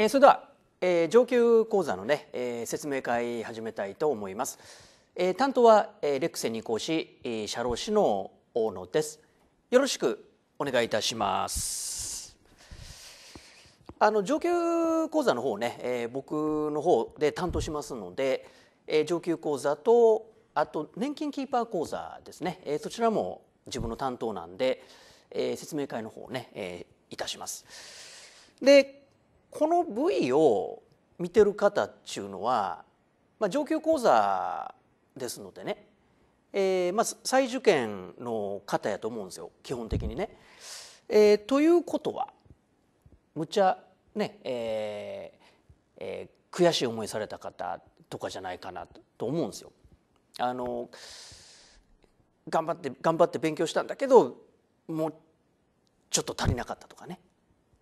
えー、それでは、えー、上級講座のね、えー、説明会始めたいと思います、えー、担当は、えー、レック専任講師、えー、社労士の大野ですよろしくお願いいたしますあの上級講座の方ね、えー、僕の方で担当しますので、えー、上級講座とあと年金キーパー講座ですね、えー、そちらも自分の担当なんで、えー、説明会の方ね、えー、いたしますでこの部位を見てる方っちゅうのは、まあ、上級講座ですのでね、えー、まあ再受験の方やと思うんですよ基本的にね。えー、ということはむちゃねえー、えー、悔しい思いされた方とかじゃないかなと思うんですよ。あの頑張って頑張って勉強したんだけどもうちょっと足りなかったとかね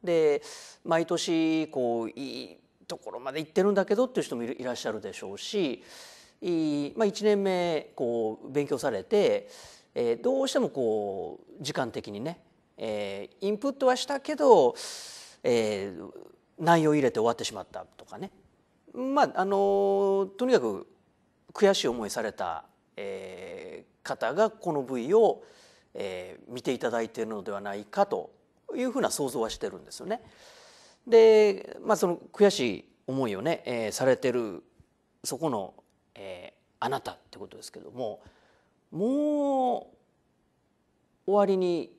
で毎年こういいところまで行ってるんだけどっていう人もいらっしゃるでしょうし、まあ、1年目こう勉強されて、えどうしてもこう時間的にね、えインプットはしたけど、え内容入れて終わってしまったとかねまああのとにかく悔しい思いされた、え方がこの部位を、え見ていただいているのではないかというふうな想像はしてるんですよね。で、まあ、その悔しい思いをね、えー、されてるそこの、えー、あなたってことですけどももう終わりに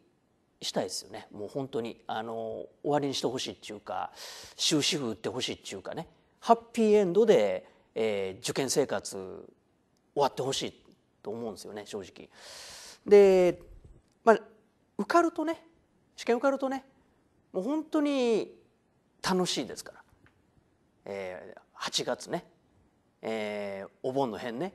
したいですよねもう本当にあの終わりにしてほしいっていうか終止符打ってほしいっていうかねハッピーエンドで、えー、受験生活終わってほしいと思うんですよね正直。で、まあ、受かるとね試験受かるとねもう本当に楽しいですから、えー、8月ね、えー、お盆の辺ね、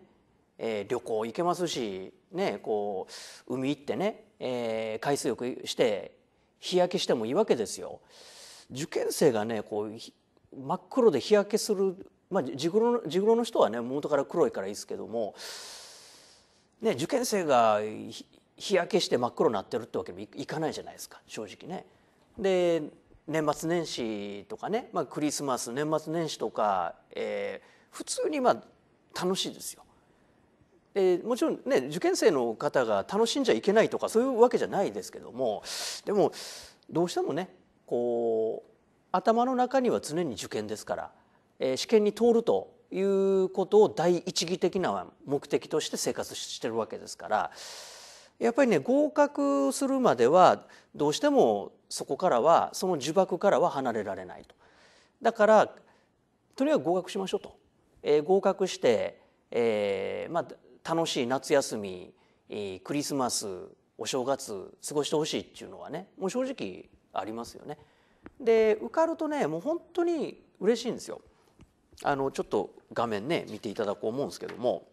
えー、旅行行けますし、ね、こう海行ってね、えー、海水浴して日焼けしてもいいわけですよ。受験生がねこう真っ黒で日焼けする、まあ、地黒地の人はね元から黒いからいいですけども、ね、受験生が日焼けして真っ黒になってるってわけにもいかないじゃないですか正直ね。で年末年始とかね、まあ、クリスマス年末年始とか、えー、普通にまあ楽しいですよ。でもちろんね受験生の方が楽しんじゃいけないとかそういうわけじゃないですけどもでもどうしてもねこう頭の中には常に受験ですから、えー、試験に通るということを第一義的な目的として生活してるわけですからやっぱりね合格するまではどうしてもそこからはその呪縛からは離れられないと。だからとにかく合格しましょうと。えー、合格して、えーまあ、楽しい夏休み、えー、クリスマスお正月過ごしてほしいっていうのはねもう正直ありますよね。で受かるとねもう本当に嬉しいんですよ。あのちょっと画面ね見ていただこう思うんですけども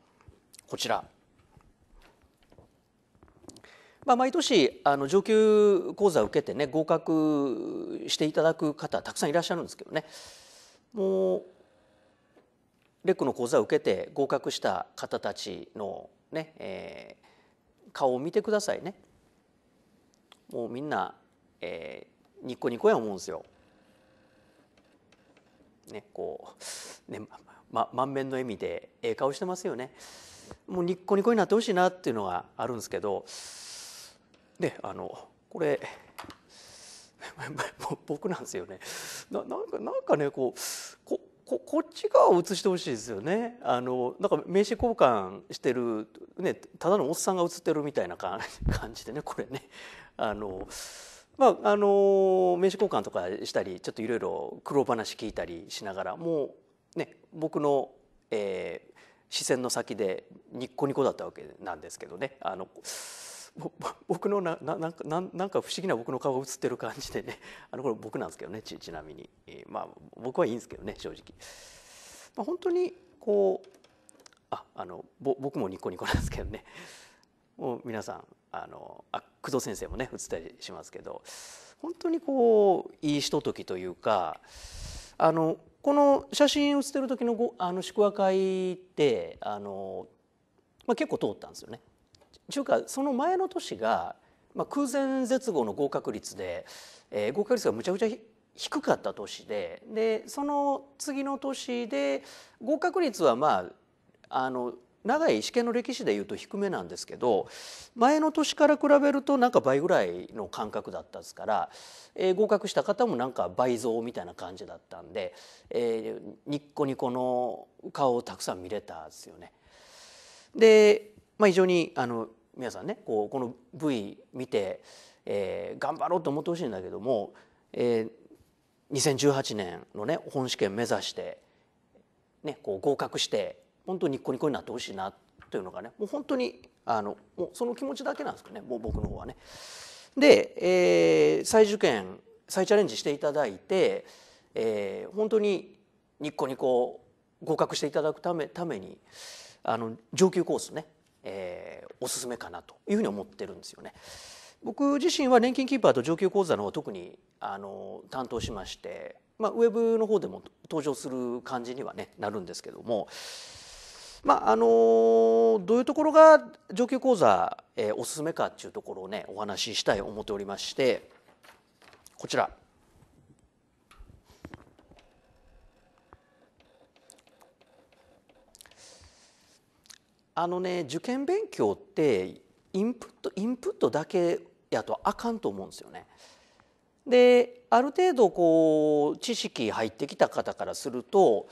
こちら。まあ、毎年あの上級講座を受けてね合格していただく方たくさんいらっしゃるんですけどねもうレックの講座を受けて合格した方たちのね、えー、顔を見てくださいねもうみんな、えー、ニッコニコや思うんですよ。ねこうねま、満面の笑みでええ顔してますよね。もうニコニコになってほしいなっていうのがあるんですけどであのこれ 僕なんですよねななんかなんかねこうこここっち側を映してほしいですよねあのなんか名刺交換してる、ね、ただのおっさんが映ってるみたいな感じでねこれねあの、まあ、あの名刺交換とかしたりちょっといろいろ苦労話聞いたりしながらもうね僕の、えー、視線の先でニッコニコだったわけなんですけどねあの僕のなななんかなんか不思議な僕の顔が映ってる感じでね あのこれ僕なんですけどねちちなみに、えー、まあ僕はいいんですけどね正直、まあ、本当にこうああのぼ僕もニコニコなんですけどね もう皆さんあのあ工藤先生もね映ったりしますけど本当にこういいひとときというかあのこの写真写ってる時のごあの祝賀会ってあの、まあ、結構通ったんですよね。中ゅその前の年が、まあ、空前絶後の合格率で、えー、合格率がむちゃくちゃ低かった年ででその次の年で合格率はまああの長い試験の歴史でいうと低めなんですけど前の年から比べるとなんか倍ぐらいの感覚だったですから、えー、合格した方もなんか倍増みたいな感じだったんで、えー、ニッコニコの顔をたくさん見れたですよね。で、まあ、非常にあの皆さんねこうこの V 見て、えー、頑張ろうと思ってほしいんだけども、えー、2018年のね本試験目指して、ね、こう合格して本当にニッコニコになってほしいなというのがねもう本当にあのもうその気持ちだけなんですかねもう僕の方はね。で、えー、再受験再チャレンジしていただいて、えー、本当にニッコニコ合格していただくためためにあの上級コースねえー、おすすめかなというふうに思ってるんですよね。僕自身は年金キーパーと上級講座の方特にあの担当しまして、まあ、ウェブの方でも登場する感じには、ね、なるんですけども、まあ、あのどういうところが上級講座、えー、おすすめかっていうところをねお話ししたい思っておりましてこちら。あのね受験勉強ってインプットインプットだけやとあかんと思うんですよね。である程度こう知識入ってきた方からすると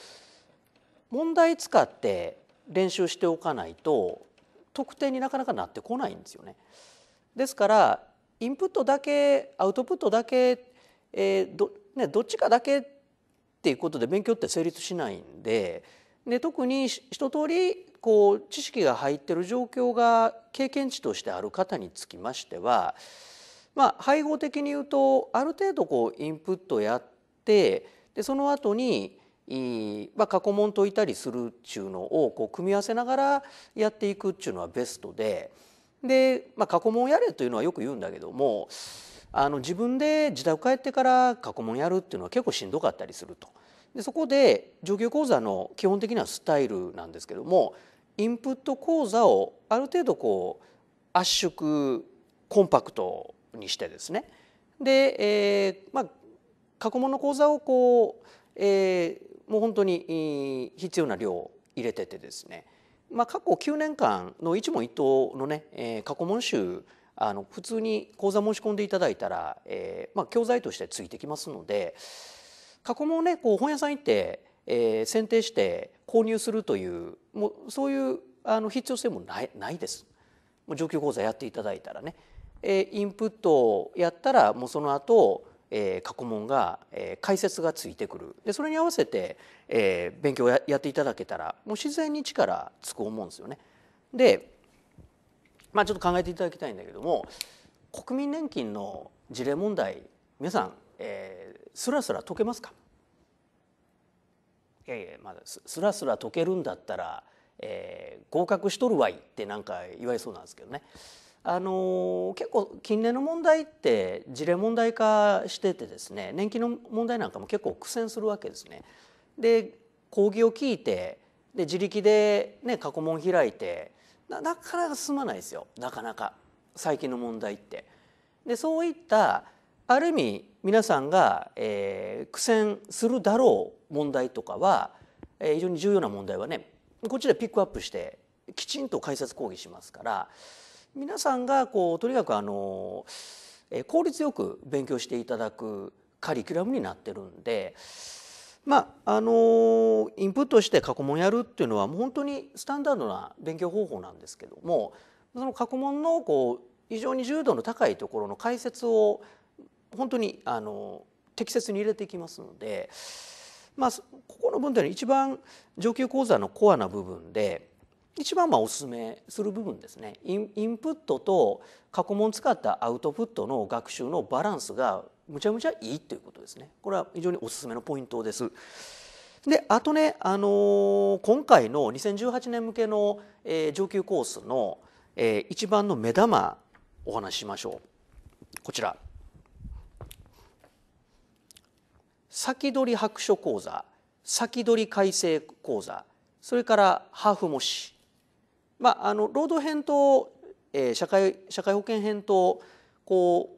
問題使って練習しておかないと得点になかなかなってこないんですよね。ですからインプットだけアウトプットだけ、えーどね、どっちかだけっていうことで勉強って成立しないんでで特に一通りこう知識が入ってる状況が経験値としてある方につきましては、まあ、配合的に言うとある程度こうインプットやってでその後にまあ、過去問解いたりするっちゅうのをこう組み合わせながらやっていくっちゅうのはベストでで、まあ、過去問やれというのはよく言うんだけどもあの自分で自宅帰ってから過去問やるっていうのは結構しんどかったりすると。でそこで上級講座の基本的なスタイルなんですけどもインプット講座をある程度こう圧縮コンパクトにしてですねで、えー、まあ過去問の講座をこう、えー、もう本当に必要な量入れててですね、まあ、過去9年間の一問一答のね、えー、過去問集あの普通に講座申し込んでいただいたら、えーまあ、教材としてついてきますので過去問ねこう本屋さん行ってえー、選定して購入するというもうそういうあの必要性もないないです。もう上級講座やっていただいたらね、えー、インプットをやったらもうその後、えー、過去問が、えー、解説がついてくるでそれに合わせて、えー、勉強ややっていただけたらもう自然に力つく思うんですよね。で、まあ、ちょっと考えていただきたいんだけども国民年金の事例問題皆さん、えー、すらすら解けますかやいやまだすらすら解けるんだったら、えー、合格しとるわいってなんか言われそうなんですけどね。あのー、結構近年の問題って事例問題化しててですね年金の問題なんかも結構苦戦するわけですね。で講義を聞いてで自力で、ね、過去問開いてななかなか進まないですよなかなか最近の問題って。でそういったある意味皆さんが、えー、苦戦するだろう問題とかは、えー、非常に重要な問題はねこちらピックアップしてきちんと解説講義しますから皆さんがこうとにかくあの、えー、効率よく勉強していただくカリキュラムになってるんで。まああのー、インプットして過去問やるっていうのはもう本当にスタンダードな勉強方法なんですけどもその過去問のこう非常に重度の高いところの解説を本当にあの適切に入れていきますので、まあ、ここの分というのは一番上級講座のコアな部分で一番まあおすすめする部分ですねインプットと過去問使ったアウトプットの学習のバランスがむちゃむちゃいいということですねこれは非常におすすめのポイントです。であとね、あのー、今回の2018年向けの、えー、上級コースの、えー、一番の目玉お話ししましょうこちら。先取り白書講座先取り改正講座それからハーフ模試、まあ、あの労働編と、えー、社会社会保険編とこ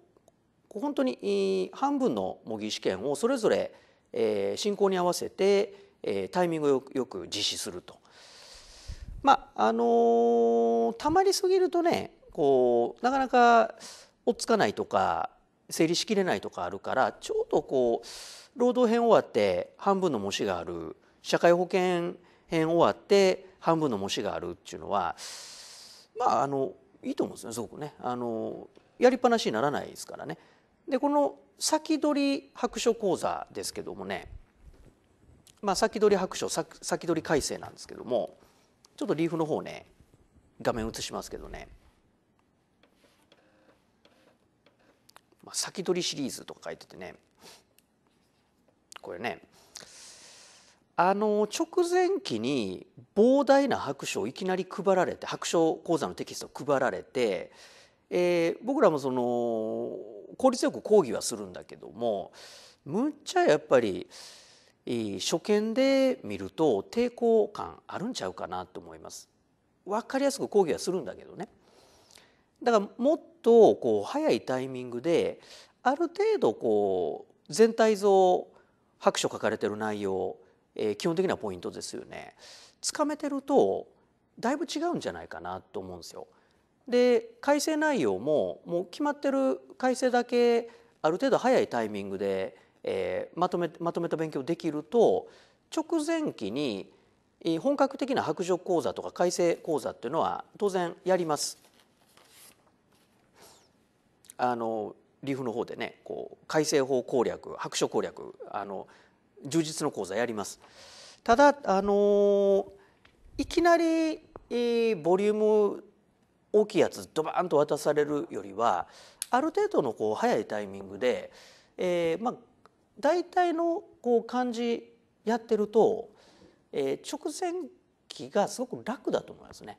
う本当に半分の模擬試験をそれぞれ、えー、進行に合わせて、えー、タイミングよく実施すると。まああのー、たまりすぎるとねこうなかなか落っつかないとか整理しきれないとかあるからちょっとこう労働編終わって半分の模試がある社会保険編終わって半分の模試があるっていうのはまああのいいと思うんですねすごくねあのやりっぱなしにならないですからね。でこの先取り白書講座ですけどもね、まあ、先取り白書先取り改正なんですけどもちょっとリーフの方ね画面映しますけどね、まあ、先取りシリーズとか書いててねこれねあの直前期に膨大な白書をいきなり配られて白書講座のテキストを配られて、えー、僕らもその効率よく講義はするんだけどもむっちゃやっぱり、えー、初見で見ると抵抗感あるんちゃうかなと思います。分かりやすく講義はするんだけどね。だからもっとこう早いタイミングである程度こう全体像白書書かれてる内容、えー、基本的なポイントですよね。つかめてるとだいぶ違うんじゃないかなと思うんですよ。で改正内容ももう決まってる改正だけある程度早いタイミングで、えー、まとめまとめた勉強できると直前期に本格的な白状講座とか改正講座っていうのは当然やります。あのリーフの方でねこう改正法攻略白書攻略あの充実の講座やります。ただあのいきなり、えー、ボリューム大きいやつドバーンと渡されるよりはある程度のこう早いタイミングで、えー、まあ大体のこう感じやってると、えー、直前期がすごく楽だと思いますね。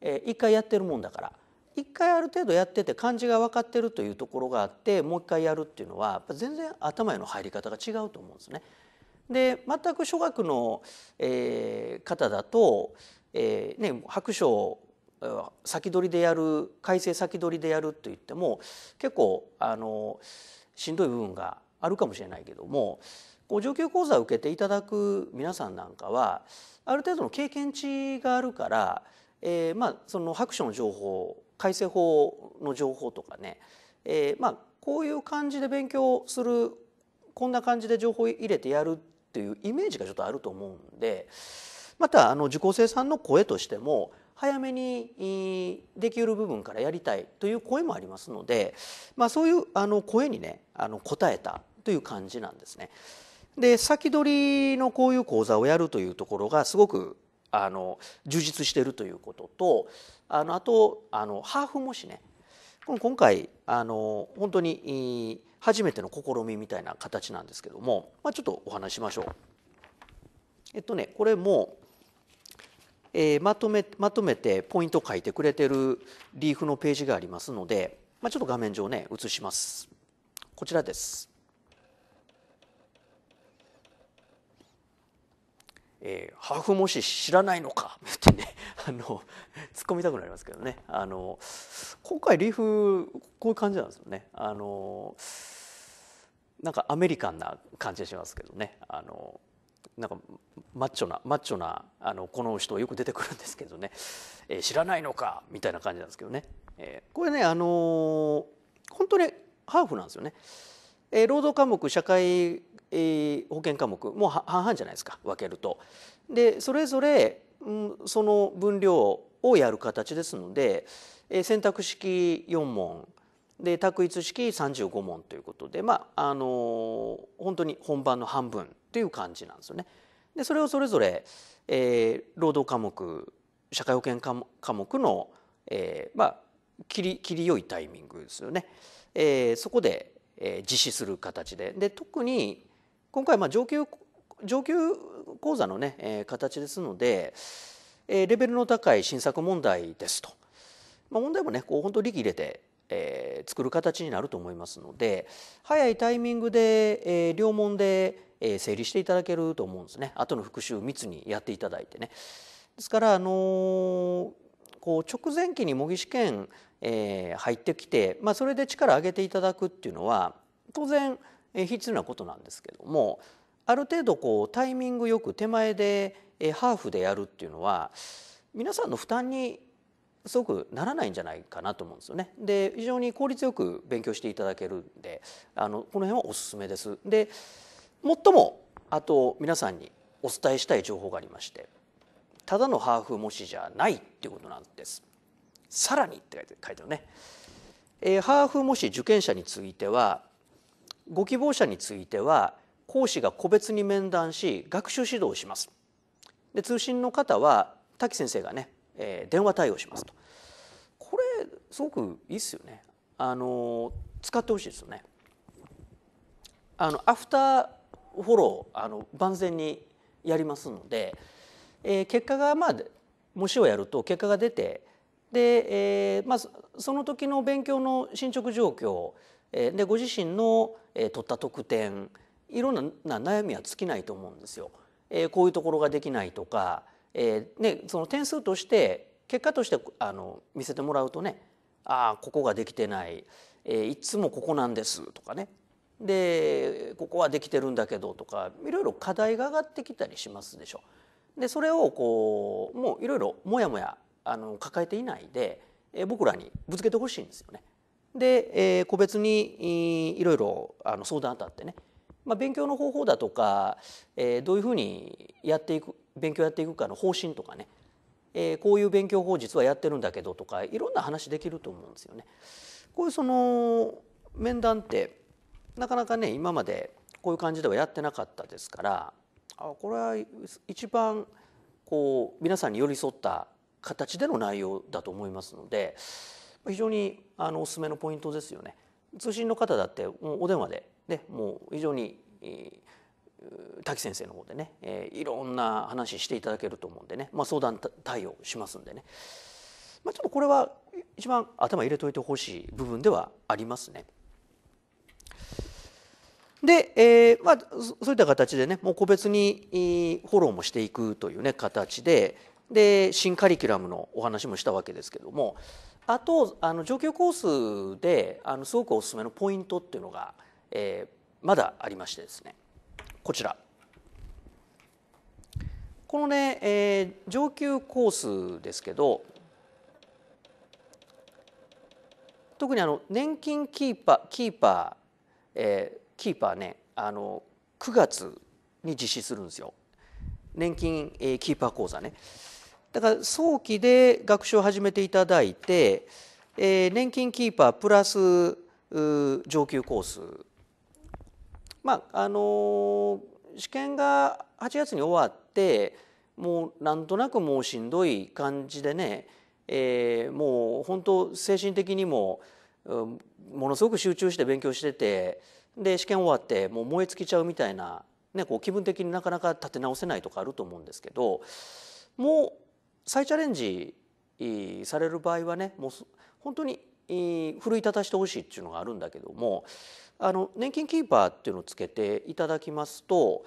えー、一回やってるもんだから。一回ある程度やってて漢字が分かってるというところがあってもう一回やるっていうのは全然頭への入り方が違うと思うんですね。で全く初学の、えー、方だと、えーね、白書先取りでやる改正先取りでやるといっても結構あのしんどい部分があるかもしれないけどもこう上級講座を受けていただく皆さんなんかはある程度の経験値があるから、えーまあ、その白書の情報改正法の情報とかね、えー、まあこういう感じで勉強するこんな感じで情報入れてやるっていうイメージがちょっとあると思うんでまたあの受講生さんの声としても早めにできる部分からやりたいという声もありますので、まあ、そういうあの声にねあの応えたという感じなんですね。で先取りのこういう講座をやるというところがすごくあの充実しているということとあのあとあのハーフもしね今回あの本当に初めての試みみたいな形なんですけども、まあ、ちょっとお話しましょう。えっとねこれも、えー、まとめまとめてポイント書いてくれてるリーフのページがありますので、まあ、ちょっと画面上ね映します。こちらです。えー、ハーフ模試知らないのか」ってね あの突っ込みたくなりますけどねあの今回リーフこういう感じなんですよね。あのなんかアメリカンな感じがしますけどねあのなんかマッチョなマッチョなあのこの人よく出てくるんですけどね、えー、知らないのかみたいな感じなんですけどね、えー、これねあの本当にハーフなんですよね。えー、労働科目社会えー、保険科目もう半々じゃないですか分けると。でそれぞれ、うん、その分量をやる形ですので、えー、選択式4問で択一式35問ということでまああの本当に本番の半分という感じなんですよね。でそれをそれぞれ、えー、労働科目社会保険科目の、えー、まあ切り切り良いタイミングですよね。えー、そこで、えー、実施する形でで特に今回まあ上級上級講座のね、えー、形ですので、えー、レベルの高い新作問題ですと、まあ、問題もねこう本当力入れて、えー、作る形になると思いますので早いタイミングで、えー、両問で、えー、整理していただけると思うんですね後の復習密にやっていただいてね。ですから、あのー、こう直前期に模擬試験、えー、入ってきて、まあ、それで力上げていただくっていうのは当然必要なことなんですけどもある程度こうタイミングよく手前でハーフでやるっていうのは皆さんの負担にすごくならないんじゃないかなと思うんですよね。で非常に効率よく勉強していただけるんであのこの辺はおすすめです。で最もあと皆さんにお伝えしたい情報がありましてただのハーフ模試じゃないっていうことなんです。さらにって書いてあるね。えー、ハーフ模試受験者についてはご希望者については講師が個別に面談し学習指導をしますで通信の方は滝先生がね、えー、電話対応しますとこれすごくいいっすよねあの使ってほしいですよねあのアフターフォローあの万全にやりますので、えー、結果がまあ模試をやると結果が出てで、えーまあ、その時の勉強の進捗状況でご自身の取った特典いろんな悩みは尽きないと思うんですよ。こういうところができないとか、ね、その点数として結果としてあの見せてもらうとねああここができてない、いつもここなんですとかねでここはできてるんだけどとかいろいろ課題が上がってきたりしますでしょ。でそれをこうもういろいろもやもやあの抱えていないで、え僕らにぶつけてほしいんですよね。で、えー、個別にいろいろあの相談あたってね、まあ、勉強の方法だとか、えー、どういうふうにやっていく勉強やっていくかの方針とかね、えー、こういう勉強法実はやってるんだけどとかいろんな話できると思うんですよね。こういうその面談ってなかなかね今までこういう感じではやってなかったですからあこれは一番こう皆さんに寄り添った形での内容だと思いますので。非常にあのおすすめのポイントですよね。通信の方だってもうお電話で、ね、もう非常に、えー、滝先生の方でね、えー、いろんな話していただけると思うんでね、まあ、相談対応しますんでね、まあ、ちょっとこれは一番頭入れといてほしい部分ではありますね。で、えーまあ、そういった形でねもう個別にフォローもしていくという、ね、形でで新カリキュラムのお話もしたわけですけども。あとあの上級コースであのすごくおすすめのポイントっていうのが、えー、まだありましてですねこちらこのね、えー、上級コースですけど特にあの年金キーパーキーパー、えー、キーパーねあの9月に実施するんですよ年金、えー、キーパー講座ね。だから早期で学習を始めていただいて、えー、年金キーパープラス上級コースまああのー、試験が8月に終わってもうなんとなくもうしんどい感じでね、えー、もう本当精神的にも、うん、ものすごく集中して勉強しててで試験終わってもう燃え尽きちゃうみたいな、ね、こう気分的になかなか立て直せないとかあると思うんですけどもう再チャレンジされる場合はねもう本当に奮い立たしてほしいっていうのがあるんだけどもあの年金キーパーっていうのをつけていただきますと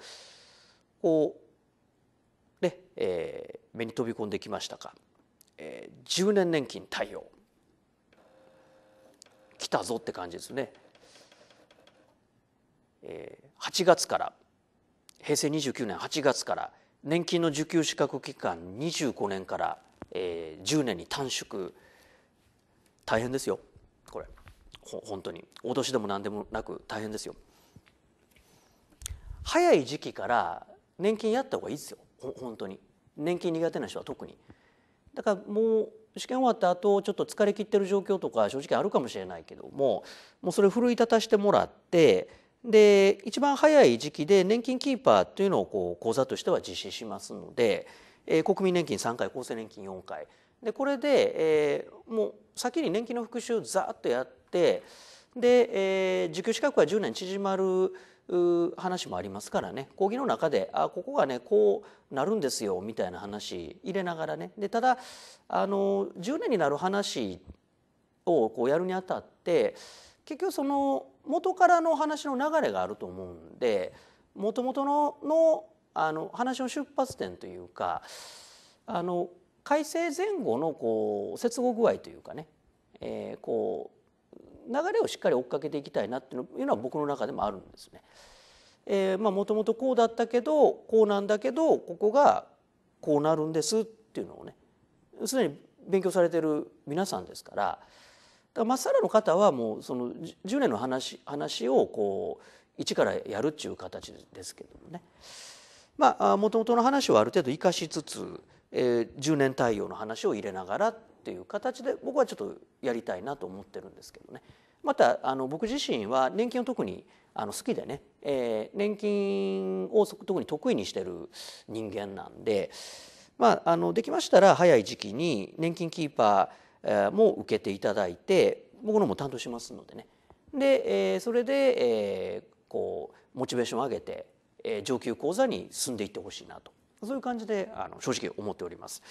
こうねえー、目に飛び込んできましたか、えー、10年年金対応来たぞって感じですね、えー、8月から平成29年8月から年金の受給資格期間25年から、えー、10年に短縮大変ですよこれほ本当に脅しでも何でもなく大変ですよ早い時期から年金やった方がいいですよほ本当に年金苦手な人は特にだからもう試験終わった後ちょっと疲れきってる状況とか正直あるかもしれないけどももうそれ奮い立たしてもらってで一番早い時期で年金キーパーというのをこう講座としては実施しますので、えー、国民年金3回厚生年金4回でこれで、えー、もう先に年金の復習をざっとやってで、えー、受給資格は10年縮まる話もありますからね講義の中であここがねこうなるんですよみたいな話入れながらねでただあの10年になる話をこうやるにあたって結局その元からの話の流れがあると思うんで元々ののあの話の出発点というかあの改正前後のこう接合具合というかね、えー、こう流れをしっかり追っかけていきたいなっていうのは僕の中でもあるんですね。えまあもともとこうだったけどこうなんだけどここがこうなるんですっていうのをねすでに勉強されてる皆さんですから。だからまっさらの方はもうその10年の話話をこう一からやるっていう形ですけどもねまあもともとの話はある程度生かしつつ、えー、10年対応の話を入れながらっていう形で僕はちょっとやりたいなと思ってるんですけどね。またあの僕自身は年金を特にあの好きでね、えー、年金を特に得意にしてる人間なんで、まあ、あのできましたら早い時期に年金キーパーも受けていただいて僕のも担当しますのでねでそれでこうモチベーションを上げて上級講座に進んでいってほしいなとそういう感じであの正直思っております。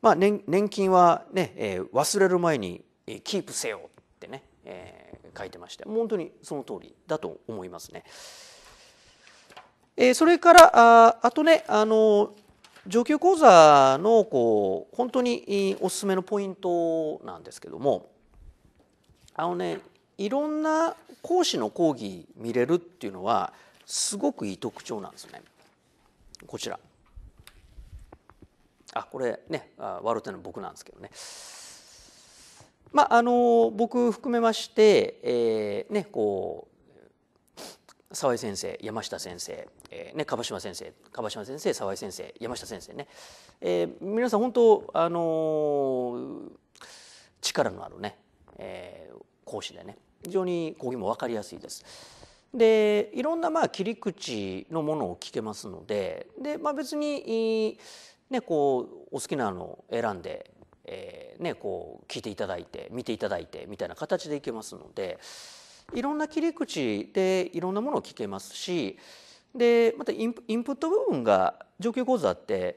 まあ、年年金はね、えー、忘れる前にキープせよってね、えー、書いてまして本当にその通りだと思いますね。えー、それからああとねあの上級講座のこう本当におすすめのポイントなんですけどもあのねいろんな講師の講義見れるっていうのはすごくいい特徴なんですね。こちら。あこれねワルテの僕なんですけどね。まあ、あの僕含めまして、えーね、こう沢井先生山下先生、えー、ね、樺島先生樺島先生沢井先生山下先生ね、えー、皆さん本当、あのー、力のあるね、えー、講師でね非常に講義も分かりやすいです。でいろんなまあ切り口のものを聞けますのでで、まあ、別に、ね、こうお好きなのを選んで、えーね、こう聞いていただいて見ていただいてみたいな形でいけますので。いろんな切り口でいろんなものを聞けますしでまたインプット部分が上級講座って、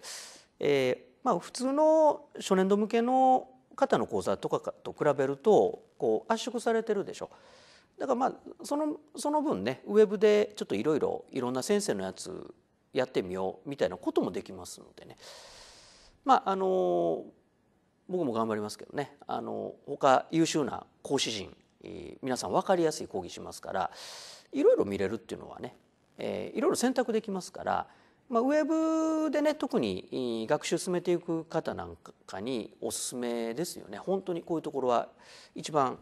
えーまあ、普通の初年度向けの方の講座とかと比べるとこう圧縮されてるでしょ。だからまあそのその分ねウェブでちょっといろいろいろんな先生のやつやってみようみたいなこともできますのでねまああの僕も頑張りますけどねあの他優秀な講師陣皆さん分かりやすい講義しますからいろいろ見れるっていうのはね、えー、いろいろ選択できますから、まあ、ウェブでね特に学習進めていく方なんかにおすすめですよね本当にこういうところは一番、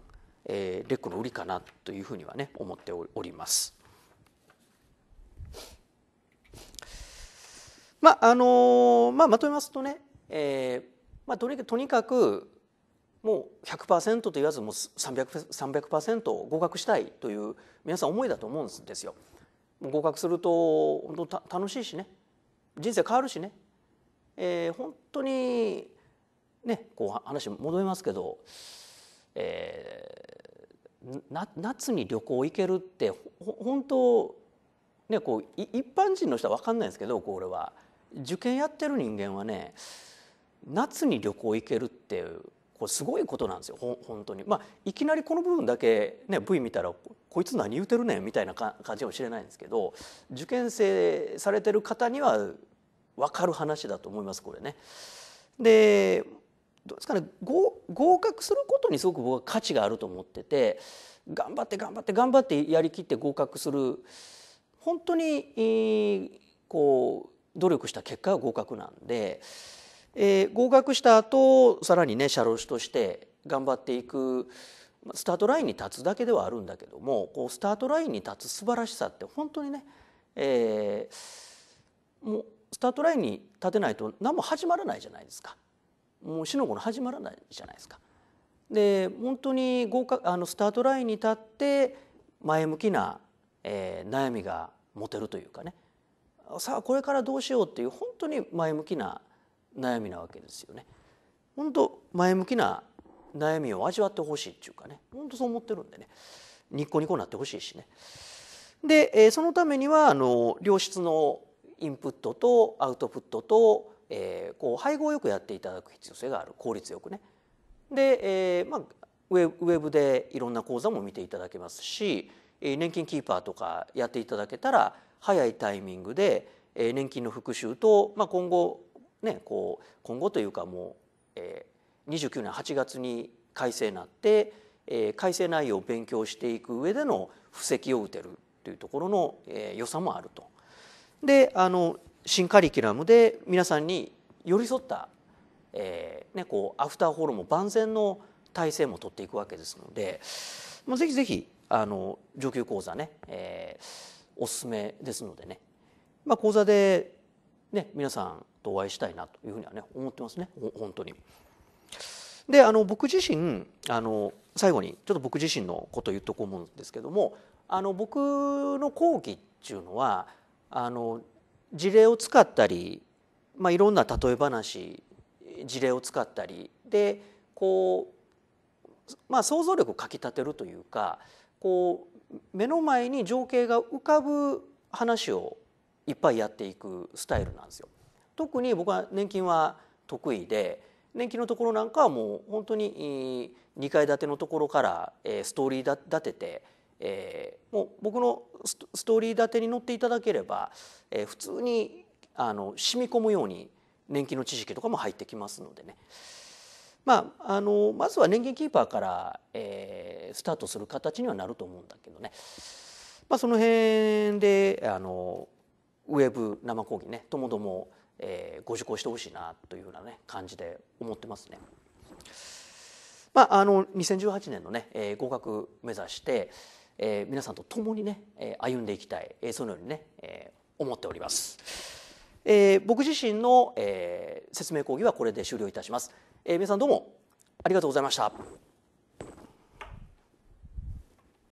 えー、レックの売りかなというふうにはね思っております。まああのまあ、まとめますとね、えーまあ、とにかくもう100%と言わずもう 300%, 300合格したいという皆さん思いだと思うんですよ。合格すると本当楽しいしね人生変わるしね、えー、本当にねこう話戻りますけど、えー、な夏に旅行行けるって本当ねこう一般人の人は分かんないんですけどこれは受験やってる人間はね夏に旅行行けるってこれすごいことなんですよ本当に。まあ、いきなりこの部分だけ、ね、V 見たらこいつ何言うてるねんみたいな感じかもしれないんですけど受験生されてる方には分かる話だと思いますこれね。でどうですかね合格することにすごく僕は価値があると思ってて頑張って頑張って頑張ってやりきって合格する本当にこう努力した結果が合格なんで。えー、合格した後さらにね社労士として頑張っていくスタートラインに立つだけではあるんだけどもこうスタートラインに立つ素晴らしさって本当にね、えー、もうスタートラインに立てないと何も始まらないじゃないですかもう死の子の始まらないじゃないですか。で本当に合格あのスタートラインに立って前向きな、えー、悩みが持てるというかねさあこれからどうしようっていう本当に前向きな悩みなわけですよね。本当前向きな悩みを味わってほしいっていうかね本当そう思ってるんでねニッコニコになってほしいしね。で、えそのためにはあの良質のインプットとアウトプットと、えー、こう配合よくやっていただく必要性がある効率よくね。で、えーまあ、ウェブでいろんな講座も見ていただけますし、え年金キーパーとかやっていただけたら早いタイミングで、え年金の復習と、まあ、今後ね、こう今後というかもう、えー、29年8月に改正になって、えー、改正内容を勉強していく上での布石を打てるというところの、えー、良さもあると。であの新カリキュラムで皆さんに寄り添った、えーね、こうアフターフォローも万全の体制も取っていくわけですので、まあ、ぜひぜひあの上級講座ね、えー、おすすめですのでね、まあ、講座でね、皆さんとお会いしたいなというふうにはね思ってますね本当に。であの僕自身あの最後にちょっと僕自身のこと言っとこう思うんですけどもあの僕の講義っていうのはあの事例を使ったり、まあ、いろんな例え話事例を使ったりでこう、まあ、想像力をかきたてるというかこう目の前に情景が浮かぶ話をいっぱいやっていくスタイルなんですよ。特に僕は年金は得意で年金のところなんかはもう本当に2階建てのところからストーリー立てて、えもう僕のストーリー立てに乗っていただければ、え普通にあの染み込むように年金の知識とかも入ってきますのでね。まあ、あのまずは年金キーパーから、えスタートする形にはなると思うんだけどね、まあ、その辺であのウェブ生講義ねともども、えー、ご受講してほしいなというふうな、ね、感じで思ってますね。まあ、あの2018年のね、えー、合格目指して、えー、皆さんと共にね、えー、歩んでいきたい、えー、そのようにね、えー、思っております。えー、僕自身の、えー、説明講義はこれで終了いたします。えー、皆さんどうもありがとうございました。